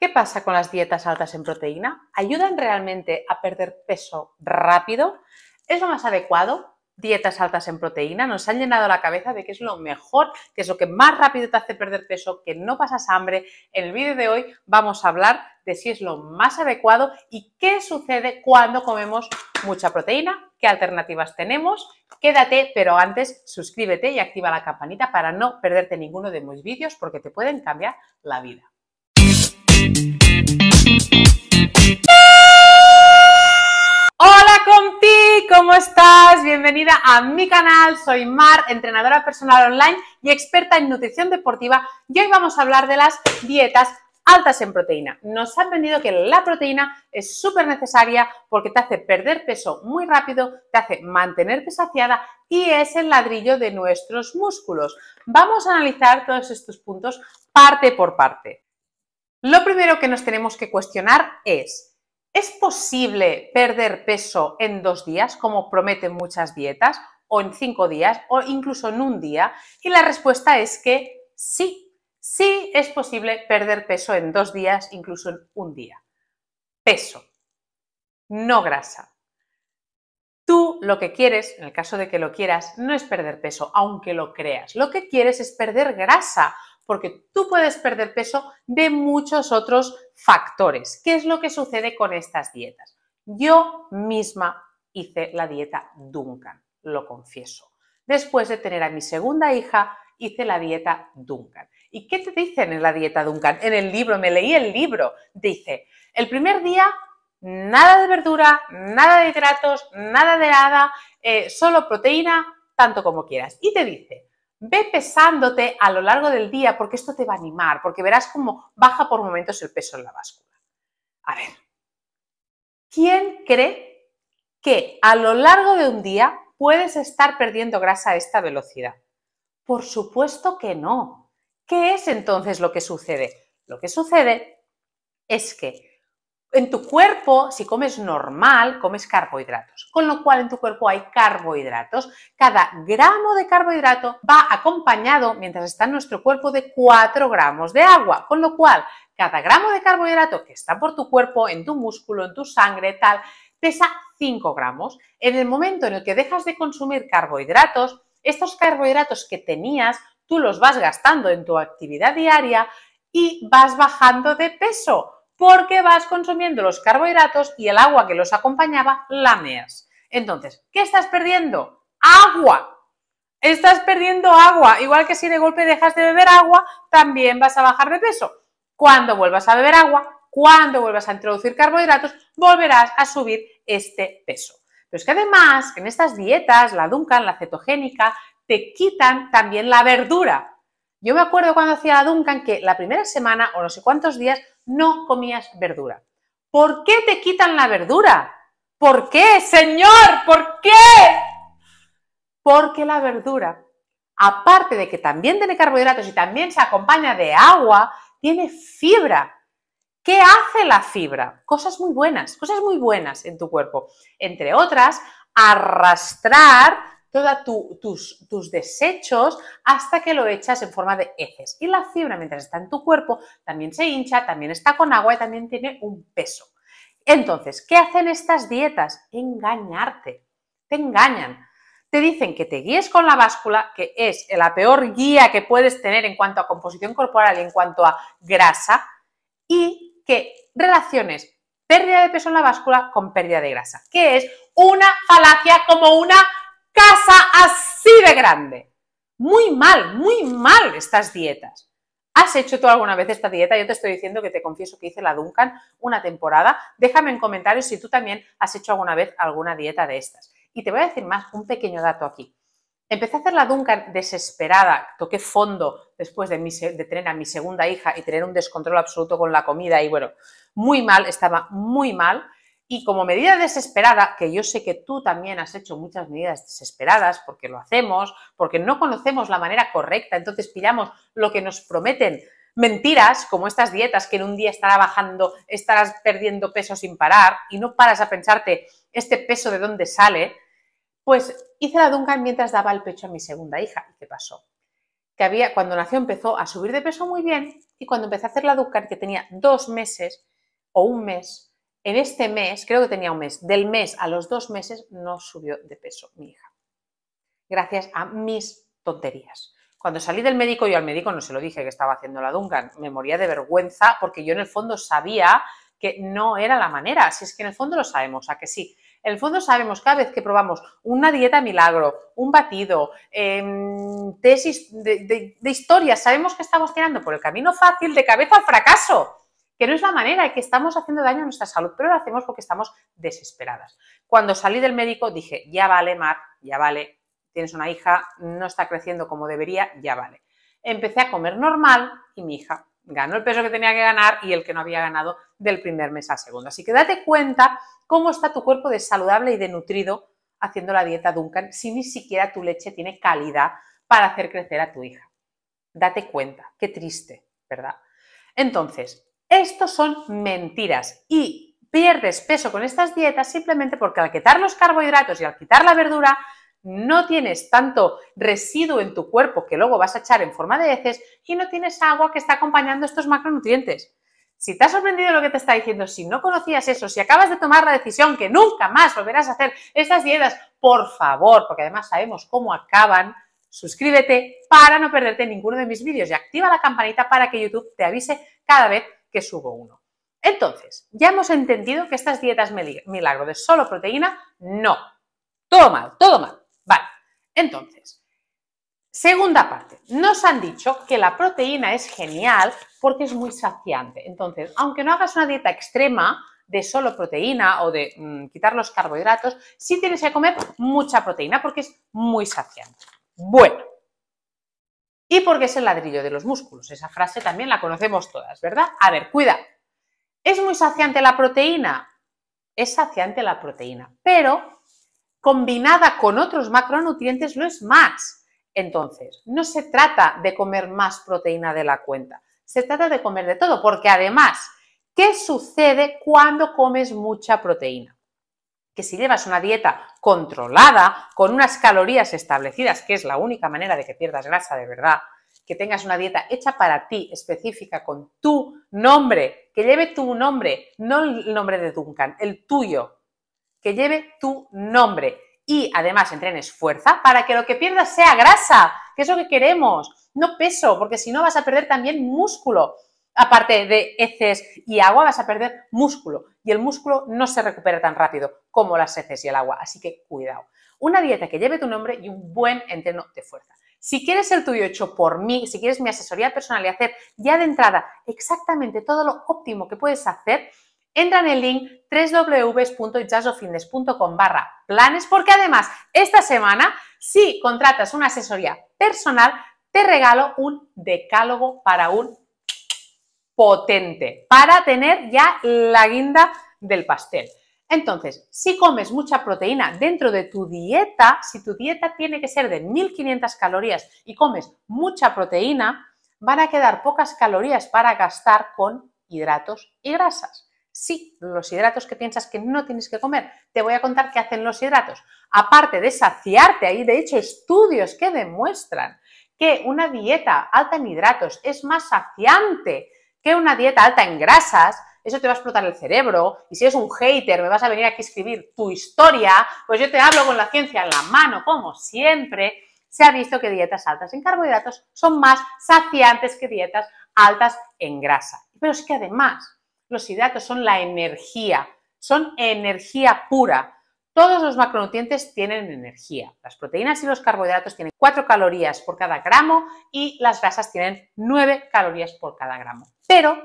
¿Qué pasa con las dietas altas en proteína? ¿Ayudan realmente a perder peso rápido? ¿Es lo más adecuado? Dietas altas en proteína nos han llenado la cabeza de que es lo mejor, que es lo que más rápido te hace perder peso, que no pasas hambre. En el vídeo de hoy vamos a hablar de si es lo más adecuado y qué sucede cuando comemos mucha proteína, qué alternativas tenemos. Quédate, pero antes suscríbete y activa la campanita para no perderte ninguno de mis vídeos porque te pueden cambiar la vida. Hola Compi, ¿cómo estás? Bienvenida a mi canal, soy Mar, entrenadora personal online y experta en nutrición deportiva y hoy vamos a hablar de las dietas altas en proteína. Nos han vendido que la proteína es súper necesaria porque te hace perder peso muy rápido, te hace mantenerte saciada y es el ladrillo de nuestros músculos. Vamos a analizar todos estos puntos parte por parte. Lo primero que nos tenemos que cuestionar es, ¿es posible perder peso en dos días, como prometen muchas dietas, o en cinco días, o incluso en un día? Y la respuesta es que sí, sí es posible perder peso en dos días, incluso en un día. Peso, no grasa. Tú lo que quieres, en el caso de que lo quieras, no es perder peso, aunque lo creas. Lo que quieres es perder grasa, porque tú puedes perder peso de muchos otros factores. ¿Qué es lo que sucede con estas dietas? Yo misma hice la dieta Duncan, lo confieso. Después de tener a mi segunda hija, hice la dieta Duncan. ¿Y qué te dicen en la dieta Duncan? En el libro, me leí el libro, dice, el primer día nada de verdura, nada de hidratos, nada de nada, eh, solo proteína, tanto como quieras. Y te dice, Ve pesándote a lo largo del día porque esto te va a animar, porque verás cómo baja por momentos el peso en la báscula. A ver, ¿quién cree que a lo largo de un día puedes estar perdiendo grasa a esta velocidad? Por supuesto que no. ¿Qué es entonces lo que sucede? Lo que sucede es que en tu cuerpo, si comes normal, comes carbohidratos, con lo cual en tu cuerpo hay carbohidratos. Cada gramo de carbohidrato va acompañado, mientras está en nuestro cuerpo, de 4 gramos de agua, con lo cual cada gramo de carbohidrato que está por tu cuerpo, en tu músculo, en tu sangre, tal, pesa 5 gramos. En el momento en el que dejas de consumir carbohidratos, estos carbohidratos que tenías, tú los vas gastando en tu actividad diaria y vas bajando de peso porque vas consumiendo los carbohidratos y el agua que los acompañaba la Entonces, ¿qué estás perdiendo? Agua. Estás perdiendo agua. Igual que si de golpe dejas de beber agua, también vas a bajar de peso. Cuando vuelvas a beber agua, cuando vuelvas a introducir carbohidratos, volverás a subir este peso. Pero es que además, en estas dietas, la Duncan, la cetogénica, te quitan también la verdura. Yo me acuerdo cuando hacía la Duncan que la primera semana o no sé cuántos días no comías verdura. ¿Por qué te quitan la verdura? ¿Por qué, Señor? ¿Por qué? Porque la verdura, aparte de que también tiene carbohidratos y también se acompaña de agua, tiene fibra. ¿Qué hace la fibra? Cosas muy buenas, cosas muy buenas en tu cuerpo. Entre otras, arrastrar tus, tus desechos hasta que lo echas en forma de heces. Y la fibra, mientras está en tu cuerpo, también se hincha, también está con agua y también tiene un peso. Entonces, ¿qué hacen estas dietas? Engañarte. Te engañan. Te dicen que te guíes con la báscula, que es la peor guía que puedes tener en cuanto a composición corporal y en cuanto a grasa, y que relaciones pérdida de peso en la báscula con pérdida de grasa, que es una falacia como una así de grande. Muy mal, muy mal estas dietas. ¿Has hecho tú alguna vez esta dieta? Yo te estoy diciendo que te confieso que hice la Duncan una temporada. Déjame en comentarios si tú también has hecho alguna vez alguna dieta de estas. Y te voy a decir más, un pequeño dato aquí. Empecé a hacer la Duncan desesperada, toqué fondo después de, de, tener a mi segunda hija y tener un descontrol absoluto con la comida y bueno, muy mal, estaba muy mal y como medida desesperada, que yo sé que tú también has hecho muchas medidas desesperadas, porque lo hacemos, porque no conocemos la manera correcta, entonces pillamos lo que nos prometen mentiras, como estas dietas, que en un día estará bajando, estarás perdiendo peso sin parar, y no paras a pensarte este peso de dónde sale, pues hice la Duncan mientras daba el pecho a mi segunda hija. ¿Y qué pasó? Que había, cuando nació empezó a subir de peso muy bien, y cuando empecé a hacer la Duncan, que tenía dos meses o un mes, en este mes, creo que tenía un mes, del mes a los dos meses no subió de peso mi hija. Gracias a mis tonterías. Cuando salí del médico, yo al médico no se lo dije que estaba haciendo la Duncan, me moría de vergüenza porque yo en el fondo sabía que no era la manera, si es que en el fondo lo sabemos, a que sí. En el fondo sabemos cada vez que probamos una dieta milagro, un batido, em, tesis de, de historia, sabemos que estamos tirando por el camino fácil de cabeza al fracaso que no es la manera, que estamos haciendo daño a nuestra salud, pero lo hacemos porque estamos desesperadas. Cuando salí del médico dije, ya vale, Mar, ya vale, tienes una hija, no está creciendo como debería, ya vale. Empecé a comer normal y mi hija ganó el peso que tenía que ganar y el que no había ganado del primer mes al segundo. Así que date cuenta cómo está tu cuerpo de saludable y de nutrido haciendo la dieta Duncan si ni siquiera tu leche tiene calidad para hacer crecer a tu hija. Date cuenta, qué triste, ¿verdad? Entonces, estos son mentiras y pierdes peso con estas dietas simplemente porque al quitar los carbohidratos y al quitar la verdura no tienes tanto residuo en tu cuerpo que luego vas a echar en forma de heces y no tienes agua que está acompañando estos macronutrientes. Si te ha sorprendido lo que te está diciendo, si no conocías eso, si acabas de tomar la decisión que nunca más volverás a hacer estas dietas, por favor, porque además sabemos cómo acaban, suscríbete para no perderte ninguno de mis vídeos y activa la campanita para que YouTube te avise cada vez subo uno. Entonces, ya hemos entendido que estas dietas milagro de solo proteína, no. Todo mal, todo mal. Vale, entonces, segunda parte. Nos han dicho que la proteína es genial porque es muy saciante. Entonces, aunque no hagas una dieta extrema de solo proteína o de mm, quitar los carbohidratos, sí tienes que comer mucha proteína porque es muy saciante. Bueno, y porque es el ladrillo de los músculos. Esa frase también la conocemos todas, ¿verdad? A ver, cuida. ¿Es muy saciante la proteína? Es saciante la proteína, pero combinada con otros macronutrientes no es más. Entonces, no se trata de comer más proteína de la cuenta, se trata de comer de todo, porque además, ¿qué sucede cuando comes mucha proteína? que si llevas una dieta controlada, con unas calorías establecidas, que es la única manera de que pierdas grasa de verdad, que tengas una dieta hecha para ti, específica, con tu nombre, que lleve tu nombre, no el nombre de Duncan, el tuyo, que lleve tu nombre. Y además entrenes fuerza para que lo que pierdas sea grasa, que es lo que queremos, no peso, porque si no vas a perder también músculo aparte de heces y agua, vas a perder músculo y el músculo no se recupera tan rápido como las heces y el agua, así que cuidado. Una dieta que lleve tu nombre y un buen entreno de fuerza. Si quieres el tuyo hecho por mí, si quieres mi asesoría personal y hacer ya de entrada exactamente todo lo óptimo que puedes hacer, entra en el link www.jazzofitness.com barra planes porque además esta semana si contratas una asesoría personal te regalo un decálogo para un potente para tener ya la guinda del pastel. Entonces, si comes mucha proteína dentro de tu dieta, si tu dieta tiene que ser de 1500 calorías y comes mucha proteína, van a quedar pocas calorías para gastar con hidratos y grasas. Sí, los hidratos que piensas que no tienes que comer, te voy a contar qué hacen los hidratos. Aparte de saciarte, hay de hecho estudios que demuestran que una dieta alta en hidratos es más saciante que una dieta alta en grasas, eso te va a explotar el cerebro, y si eres un hater, me vas a venir aquí a escribir tu historia, pues yo te hablo con la ciencia en la mano, como siempre, se ha visto que dietas altas en carbohidratos son más saciantes que dietas altas en grasa. Pero es que además los hidratos son la energía, son energía pura. Todos los macronutrientes tienen energía. Las proteínas y los carbohidratos tienen 4 calorías por cada gramo y las grasas tienen 9 calorías por cada gramo. Pero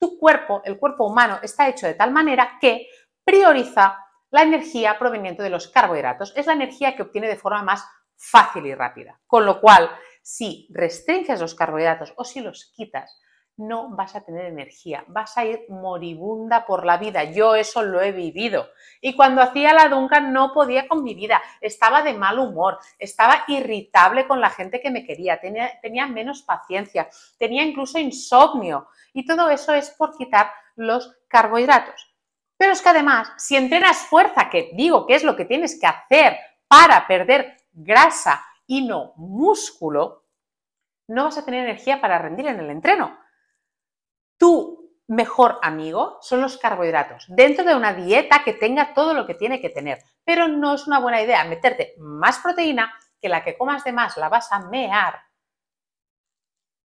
tu cuerpo, el cuerpo humano, está hecho de tal manera que prioriza la energía proveniente de los carbohidratos. Es la energía que obtiene de forma más fácil y rápida. Con lo cual, si restringes los carbohidratos o si los quitas, no vas a tener energía, vas a ir moribunda por la vida. Yo eso lo he vivido. Y cuando hacía la Duncan no podía con mi vida, estaba de mal humor, estaba irritable con la gente que me quería, tenía, tenía menos paciencia, tenía incluso insomnio. Y todo eso es por quitar los carbohidratos. Pero es que además, si entrenas fuerza, que digo que es lo que tienes que hacer para perder grasa y no músculo, no vas a tener energía para rendir en el entreno tu mejor amigo son los carbohidratos, dentro de una dieta que tenga todo lo que tiene que tener. Pero no es una buena idea meterte más proteína, que la que comas de más la vas a mear.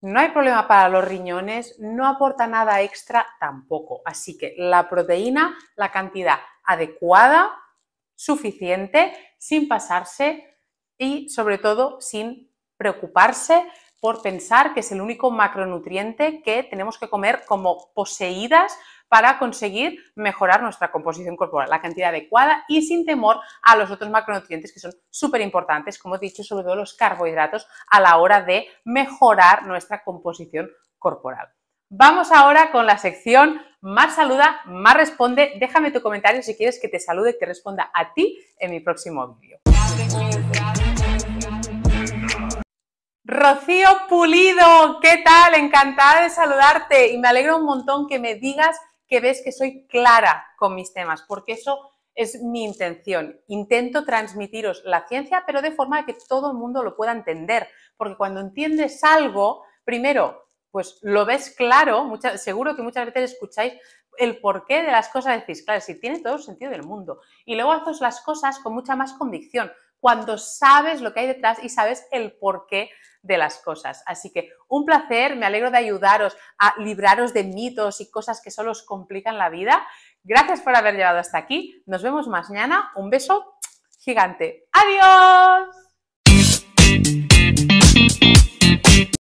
No hay problema para los riñones, no aporta nada extra tampoco. Así que la proteína, la cantidad adecuada, suficiente, sin pasarse y sobre todo sin preocuparse por pensar que es el único macronutriente que tenemos que comer como poseídas para conseguir mejorar nuestra composición corporal, la cantidad adecuada y sin temor a los otros macronutrientes que son súper importantes, como he dicho, sobre todo los carbohidratos a la hora de mejorar nuestra composición corporal. Vamos ahora con la sección Más saluda, más responde. Déjame tu comentario si quieres que te salude, y te responda a ti en mi próximo vídeo. Rocío Pulido, ¿qué tal? Encantada de saludarte y me alegro un montón que me digas que ves que soy clara con mis temas, porque eso es mi intención. Intento transmitiros la ciencia, pero de forma que todo el mundo lo pueda entender, porque cuando entiendes algo, primero, pues lo ves claro, seguro que muchas veces escucháis el porqué de las cosas, decís, claro, si tiene todo el sentido del mundo, y luego haces las cosas con mucha más convicción, cuando sabes lo que hay detrás y sabes el porqué de las cosas. Así que un placer, me alegro de ayudaros a libraros de mitos y cosas que solo os complican la vida. Gracias por haber llegado hasta aquí. Nos vemos mañana. Un beso gigante. Adiós.